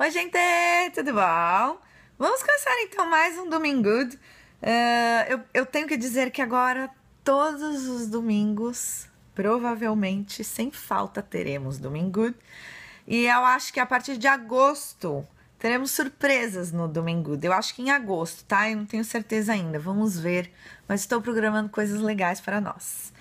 Oi, gente, tudo bom? Vamos começar então mais um Domingo Good. Uh, eh, eu, eu tenho que dizer que agora, todos os domingos, provavelmente sem falta, teremos Domingo Good. E eu acho que a partir de agosto teremos surpresas no Domingo Good. Eu acho que em agosto, tá? Eu não tenho certeza ainda. Vamos ver. Mas estou programando coisas legais para nós.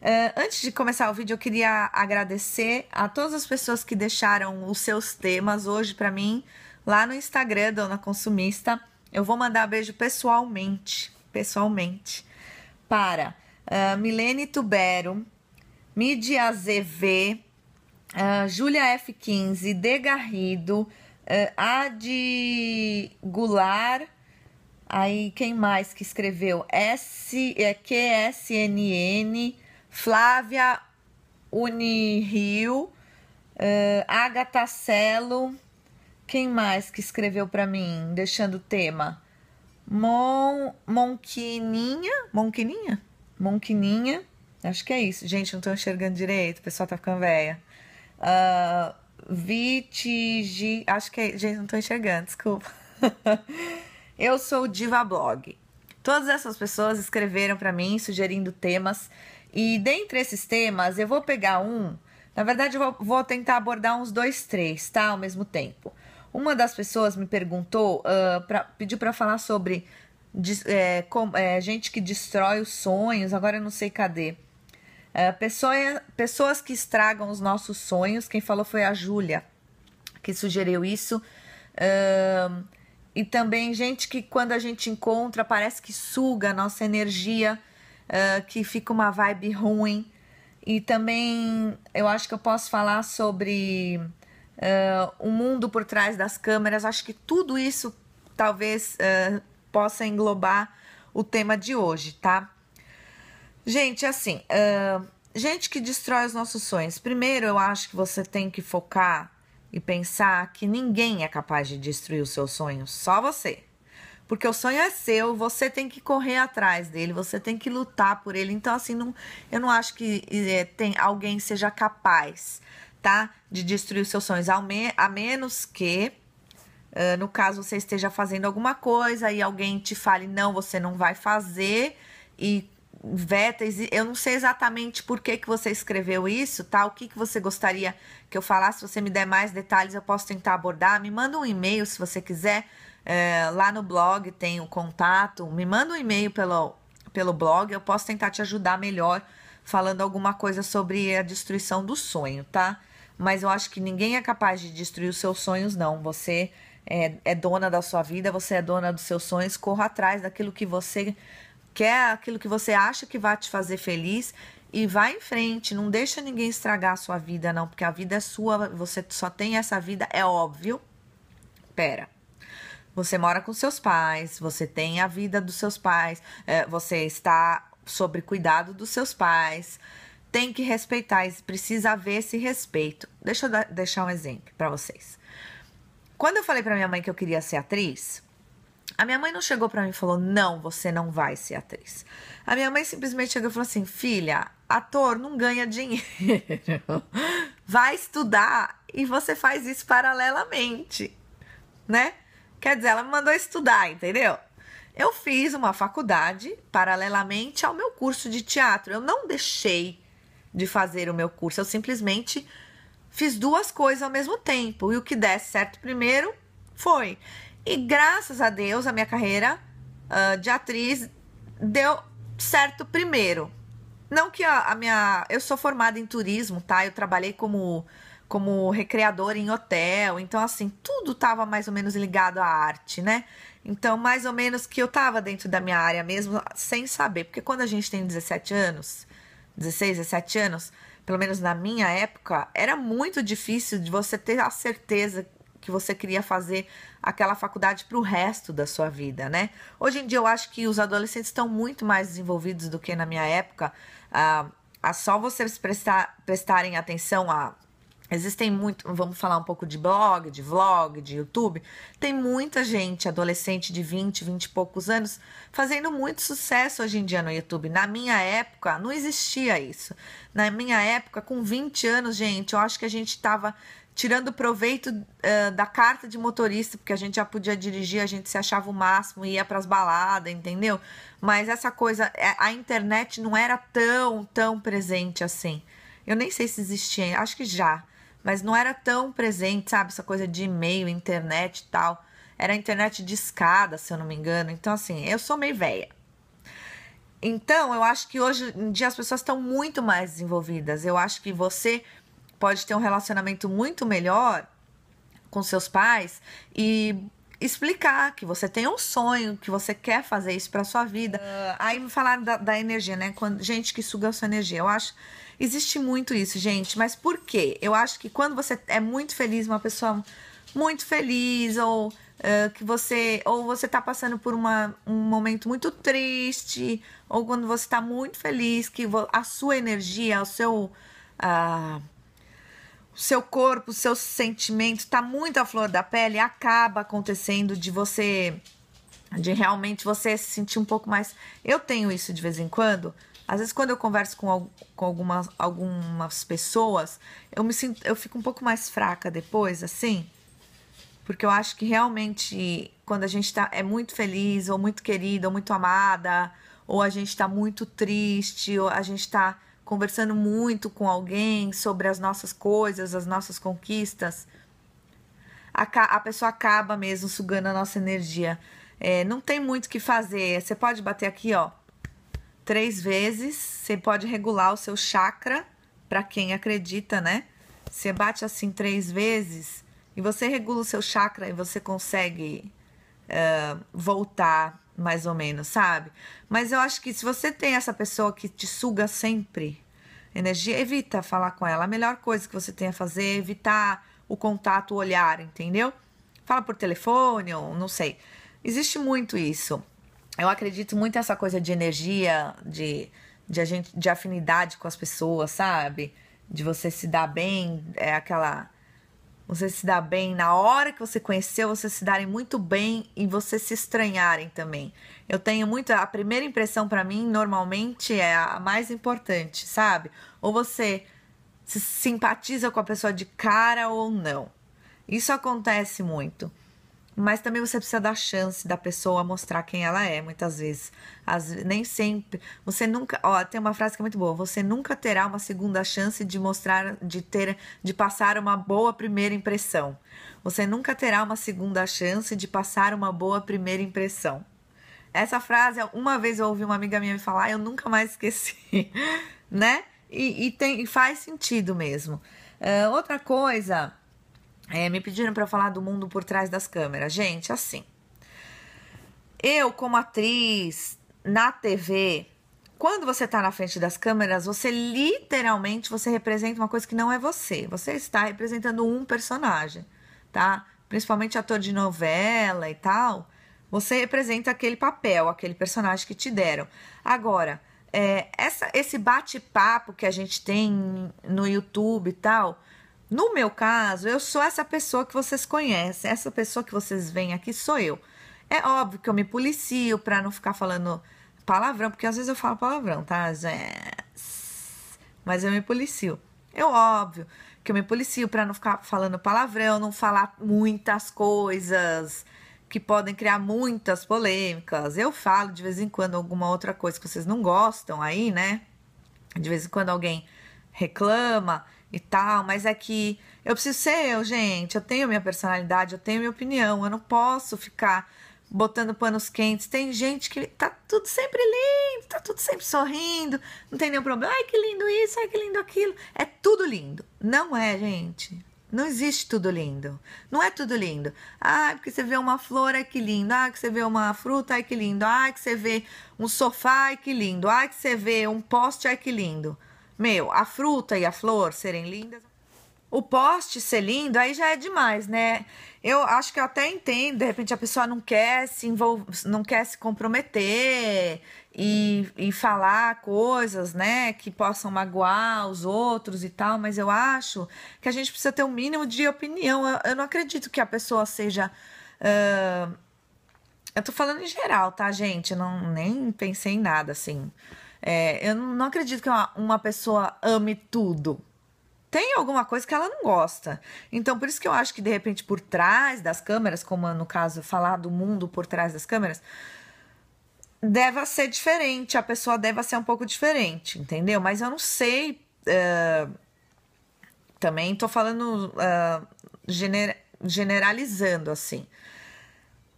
Eh, antes de começar o vídeo, eu queria agradecer a todas as pessoas que deixaram os seus temas hoje para mim lá no Instagram, Dona Consumista. Eu vou mandar beijo pessoalmente, pessoalmente, para uh, Milene Tubero, Mídia ZV, uh, eh, Júlia F15, D. Garrido, uh, Adi Goulart, aí quem mais que escreveu? S, é, QSNN, Flávia Unirio, uh, eh, Agatha quem mais que escreveu para mim, deixando o tema? Mon, Monquininha, Monquininha? Monquininha, acho que é isso. Gente, não tô enxergando direito, o pessoal tá ficando velha. Uh, ah, Vitigi, acho que é, gente, não tô enxergando, desculpa. Eu sou o Diva Blog. Todas essas pessoas escreveram para mim sugerindo temas e dentre esses temas, eu vou pegar um. Na verdade, eu vou tentar abordar uns dois, três, tá? Ao mesmo tempo. Uma das pessoas me perguntou, uh, pra, pediu para falar sobre de, é, com, é, gente que destrói os sonhos, agora eu não sei cadê. É, pessoa, pessoas que estragam os nossos sonhos, quem falou foi a Júlia, que sugeriu isso. Uh, e também gente que, quando a gente encontra, parece que suga a nossa energia uh, que fica uma vibe ruim. E também eu acho que eu posso falar sobre uh, o mundo por trás das câmeras. Acho que tudo isso talvez uh, possa englobar o tema de hoje, tá? Gente, assim, uh, gente que destrói os nossos sonhos. Primeiro, eu acho que você tem que focar e pensar que ninguém é capaz de destruir os seus sonhos, só você. Porque o sonho é seu, você tem que correr atrás dele, você tem que lutar por ele. Então, assim, não, eu não acho que é, tem alguém seja capaz, tá? De destruir os seus sonhos, ao me, a menos que. Uh, no caso, você esteja fazendo alguma coisa e alguém te fale, não, você não vai fazer, e veta. Eu não sei exatamente por que, que você escreveu isso, tá? O que, que você gostaria que eu falasse? Se você me der mais detalhes, eu posso tentar abordar. Me manda um e-mail se você quiser. É, lá no blog tem o contato. Me manda um e-mail pelo, pelo blog, eu posso tentar te ajudar melhor falando alguma coisa sobre a destruição do sonho, tá? Mas eu acho que ninguém é capaz de destruir os seus sonhos, não. Você é, é dona da sua vida, você é dona dos seus sonhos, corra atrás daquilo que você quer, aquilo que você acha que vai te fazer feliz e vá em frente, não deixa ninguém estragar a sua vida, não, porque a vida é sua, você só tem essa vida, é óbvio. Pera você mora com seus pais, você tem a vida dos seus pais, é, você está sobre cuidado dos seus pais. Tem que respeitar, precisa haver esse respeito. Deixa eu deixar um exemplo para vocês. Quando eu falei para minha mãe que eu queria ser atriz, a minha mãe não chegou para mim e falou: "Não, você não vai ser atriz". A minha mãe simplesmente chegou e falou assim: "Filha, ator não ganha dinheiro. Vai estudar e você faz isso paralelamente, né?" Quer dizer, ela me mandou estudar, entendeu? Eu fiz uma faculdade paralelamente ao meu curso de teatro. Eu não deixei de fazer o meu curso, eu simplesmente fiz duas coisas ao mesmo tempo. E o que desse certo primeiro foi. E graças a Deus, a minha carreira uh, de atriz deu certo primeiro. Não que a, a minha. Eu sou formada em turismo, tá? Eu trabalhei como como recreador em hotel. Então, assim, tudo estava mais ou menos ligado à arte, né? Então, mais ou menos que eu estava dentro da minha área mesmo, sem saber. Porque quando a gente tem 17 anos, 16, 17 anos, pelo menos na minha época, era muito difícil de você ter a certeza que você queria fazer aquela faculdade para o resto da sua vida, né? Hoje em dia eu acho que os adolescentes estão muito mais desenvolvidos do que na minha época. Ah, a é só vocês prestar, prestarem atenção a Existem muito, vamos falar um pouco de blog, de vlog, de YouTube. Tem muita gente, adolescente de 20, 20 e poucos anos, fazendo muito sucesso hoje em dia no YouTube. Na minha época, não existia isso. Na minha época, com 20 anos, gente, eu acho que a gente estava tirando proveito uh, da carta de motorista, porque a gente já podia dirigir, a gente se achava o máximo, ia para as baladas, entendeu? Mas essa coisa, eh, a internet não era tão, tão presente assim. Eu nem sei se existia, acho que já mas não era tão presente, sabe? Essa coisa de e-mail, internet e tal. Era internet de escada, se eu não me engano. Então, assim, eu sou meio velha. Então, eu acho que hoje em dia as pessoas estão muito mais desenvolvidas. Eu acho que você pode ter um relacionamento muito melhor com seus pais e explicar que você tem um sonho, que você quer fazer isso para sua vida. Uh, aí me falaram da, da, energia, né? Quando, gente que suga a sua energia. Eu acho. Existe muito isso, gente. Mas por quê? Eu acho que quando você é muito feliz, uma pessoa muito feliz, ou uh, que você. Ou você tá passando por uma, um momento muito triste, ou quando você tá muito feliz, que a sua energia, o seu. Uh, seu corpo, seus sentimentos, tá muito à flor da pele, acaba acontecendo de você de realmente você se sentir um pouco mais. Eu tenho isso de vez em quando. Às vezes, quando eu converso com, com algumas, algumas pessoas, eu me sinto, eu fico um pouco mais fraca depois, assim, porque eu acho que realmente quando a gente tá, é muito feliz, ou muito querida, ou muito amada, ou a gente está muito triste, ou a gente está conversando muito com alguém sobre as nossas coisas, as nossas conquistas, a, a pessoa acaba mesmo sugando a nossa energia. É, não tem muito o que fazer. Você pode bater aqui, ó, três vezes. Você pode regular o seu chakra, para quem acredita, né? Você bate assim três vezes e você regula o seu chakra e você consegue uh, voltar mais ou menos, sabe? Mas eu acho que se você tem essa pessoa que te suga sempre energia, evita falar com ela. A melhor coisa que você tem a fazer é evitar o contato, o olhar, entendeu? Fala por telefone ou não sei. Existe muito isso. Eu acredito muito nessa coisa de energia, de, de, gente, de afinidade com as pessoas, sabe? De você se dar bem, é aquela você se dá bem na hora que você conheceu, vocês se darem muito bem e vocês se estranharem também. Eu tenho muito. A primeira impressão para mim, normalmente, é a mais importante, sabe? Ou você se simpatiza com a pessoa de cara ou não. Isso acontece muito. Mas também você precisa dar chance da pessoa mostrar quem ela é, muitas vezes. As, nem sempre. Você nunca. Ó, tem uma frase que é muito boa. Você nunca terá uma segunda chance de mostrar, de ter, de passar uma boa primeira impressão. Você nunca terá uma segunda chance de passar uma boa primeira impressão. Essa frase, uma vez eu ouvi uma amiga minha me falar, ah, eu nunca mais esqueci, né? E, e tem, e faz sentido mesmo. Uh, outra coisa é, me pediram para falar do mundo por trás das câmeras. Gente, assim. Eu, como atriz na TV, quando você está na frente das câmeras, você literalmente você representa uma coisa que não é você. Você está representando um personagem, tá? Principalmente ator de novela e tal. Você representa aquele papel, aquele personagem que te deram. Agora, é, essa, esse bate-papo que a gente tem no YouTube e tal no meu caso, eu sou essa pessoa que vocês conhecem, essa pessoa que vocês veem aqui sou eu. É óbvio que eu me policio para não ficar falando palavrão, porque às vezes eu falo palavrão, tá? Mas eu me policio. É óbvio que eu me policio para não ficar falando palavrão, não falar muitas coisas que podem criar muitas polêmicas. Eu falo de vez em quando alguma outra coisa que vocês não gostam aí, né? De vez em quando alguém reclama e tal, mas é que eu preciso ser eu, gente. Eu tenho minha personalidade, eu tenho minha opinião, eu não posso ficar botando panos quentes. Tem gente que tá tudo sempre lindo, tá tudo sempre sorrindo, não tem nenhum problema. Ai, que lindo isso, ai, que lindo aquilo. É tudo lindo. Não é, gente. Não existe tudo lindo. Não é tudo lindo. Ah, porque você vê uma flor, ai que lindo. Ah, que você vê uma fruta, ai que lindo. Ah, que você vê um sofá, ai que lindo. Ah, que você vê um poste, ai que lindo. Meu, a fruta e a flor serem lindas. O poste ser lindo, aí já é demais, né? Eu acho que eu até entendo, de repente a pessoa não quer se envolver, não quer se comprometer e, e falar coisas, né, que possam magoar os outros e tal, mas eu acho que a gente precisa ter um mínimo de opinião. Eu, eu não acredito que a pessoa seja. Uh... eu tô falando em geral, tá, gente? Eu não, nem pensei em nada assim. É, eu não acredito que uma, uma pessoa ame tudo. Tem alguma coisa que ela não gosta. Então, por isso que eu acho que, de repente, por trás das câmeras, como é, no caso, falar do mundo por trás das câmeras, deve ser diferente. A pessoa deve ser um pouco diferente, entendeu? Mas eu não sei. Uh, também tô falando. Uh, gener generalizando, assim.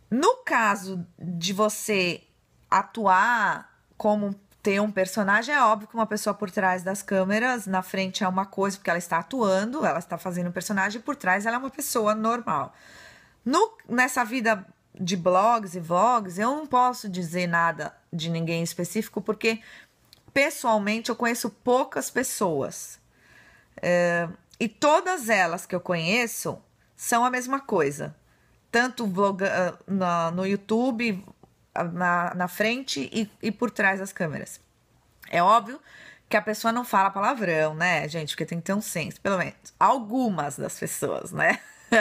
No caso de você atuar como ter um personagem, é óbvio que uma pessoa por trás das câmeras, na frente é uma coisa, porque ela está atuando, ela está fazendo um personagem, por trás ela é uma pessoa normal. No, nessa vida de blogs e vlogs, eu não posso dizer nada de ninguém específico, porque pessoalmente eu conheço poucas pessoas. É, e todas elas que eu conheço são a mesma coisa. Tanto vlog, ah, no YouTube, na, na frente e, e por trás das câmeras. É óbvio que a pessoa não fala palavrão, né, gente? Porque tem que ter um senso, pelo menos. Algumas das pessoas, né?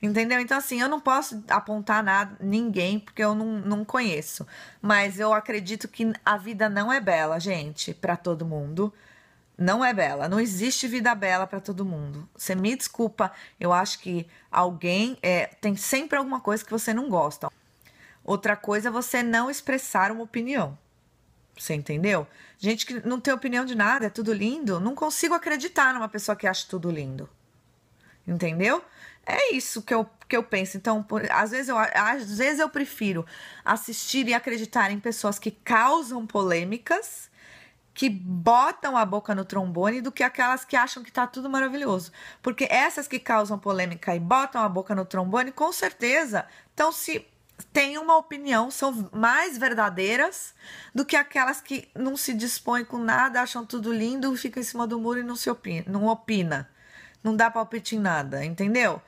Entendeu? Então, assim, eu não posso apontar nada, ninguém, porque eu não, não conheço. Mas eu acredito que a vida não é bela, gente, para todo mundo. Não é bela. Não existe vida bela para todo mundo. Você me desculpa, eu acho que alguém. É, tem sempre alguma coisa que você não gosta. Outra coisa é você não expressar uma opinião. Você entendeu? Gente que não tem opinião de nada, é tudo lindo. Não consigo acreditar numa pessoa que acha tudo lindo. Entendeu? É isso que eu, que eu penso. Então, por, às, vezes eu, às vezes eu prefiro assistir e acreditar em pessoas que causam polêmicas, que botam a boca no trombone, do que aquelas que acham que tá tudo maravilhoso. Porque essas que causam polêmica e botam a boca no trombone, com certeza estão se têm uma opinião, são mais verdadeiras do que aquelas que não se dispõem com nada, acham tudo lindo, ficam em cima do muro e não se opina, não opina. Não dá palpite em nada, entendeu?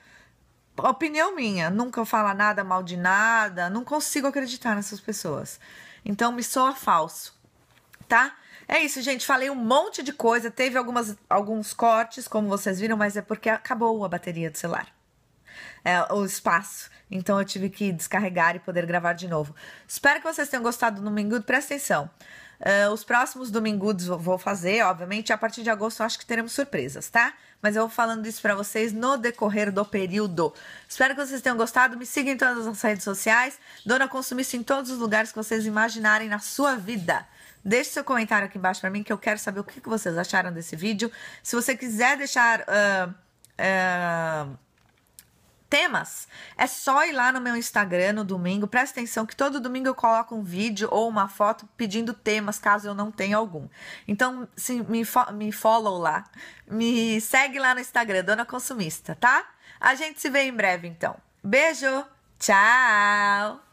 Opinião minha, nunca fala nada mal de nada, não consigo acreditar nessas pessoas. Então me soa falso, tá? É isso, gente. Falei um monte de coisa. Teve algumas, alguns cortes, como vocês viram, mas é porque acabou a bateria do celular é, o espaço. Então eu tive que descarregar e poder gravar de novo. Espero que vocês tenham gostado do Domingudo. Presta atenção. Uh, os próximos domingudos vou fazer, obviamente. A partir de agosto eu acho que teremos surpresas, tá? Mas eu vou falando isso para vocês no decorrer do período. Espero que vocês tenham gostado. Me sigam em todas as redes sociais. Dona Consumista em todos os lugares que vocês imaginarem na sua vida. Deixe seu comentário aqui embaixo para mim que eu quero saber o que, que vocês acharam desse vídeo. Se você quiser deixar. Uh, uh, temas. É só ir lá no meu Instagram no domingo. Presta atenção que todo domingo eu coloco um vídeo ou uma foto pedindo temas, caso eu não tenha algum. Então, se me, fo me follow lá. Me segue lá no Instagram, Dona Consumista, tá? A gente se vê em breve, então. Beijo! Tchau!